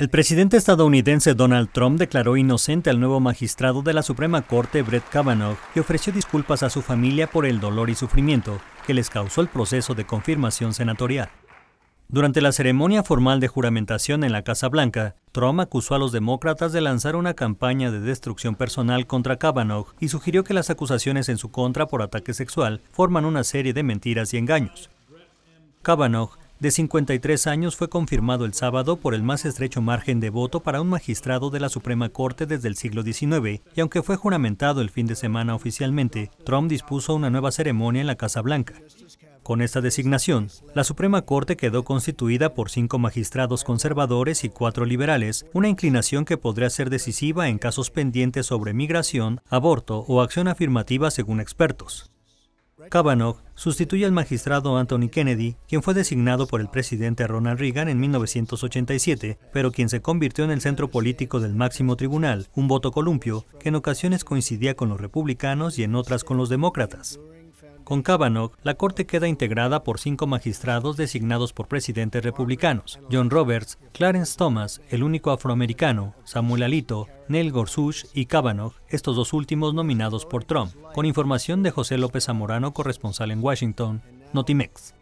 El presidente estadounidense Donald Trump declaró inocente al nuevo magistrado de la Suprema Corte Brett Kavanaugh y ofreció disculpas a su familia por el dolor y sufrimiento que les causó el proceso de confirmación senatorial. Durante la ceremonia formal de juramentación en la Casa Blanca, Trump acusó a los demócratas de lanzar una campaña de destrucción personal contra Kavanaugh y sugirió que las acusaciones en su contra por ataque sexual forman una serie de mentiras y engaños. Kavanaugh de 53 años fue confirmado el sábado por el más estrecho margen de voto para un magistrado de la Suprema Corte desde el siglo XIX, y aunque fue juramentado el fin de semana oficialmente, Trump dispuso una nueva ceremonia en la Casa Blanca. Con esta designación, la Suprema Corte quedó constituida por cinco magistrados conservadores y cuatro liberales, una inclinación que podría ser decisiva en casos pendientes sobre migración, aborto o acción afirmativa según expertos. Kavanaugh sustituye al magistrado Anthony Kennedy, quien fue designado por el presidente Ronald Reagan en 1987, pero quien se convirtió en el centro político del máximo tribunal, un voto columpio que en ocasiones coincidía con los republicanos y en otras con los demócratas. Con Kavanaugh, la Corte queda integrada por cinco magistrados designados por presidentes republicanos, John Roberts, Clarence Thomas, el único afroamericano, Samuel Alito, Neil Gorsuch y Kavanaugh, estos dos últimos nominados por Trump, con información de José López Zamorano, corresponsal en Washington, Notimex.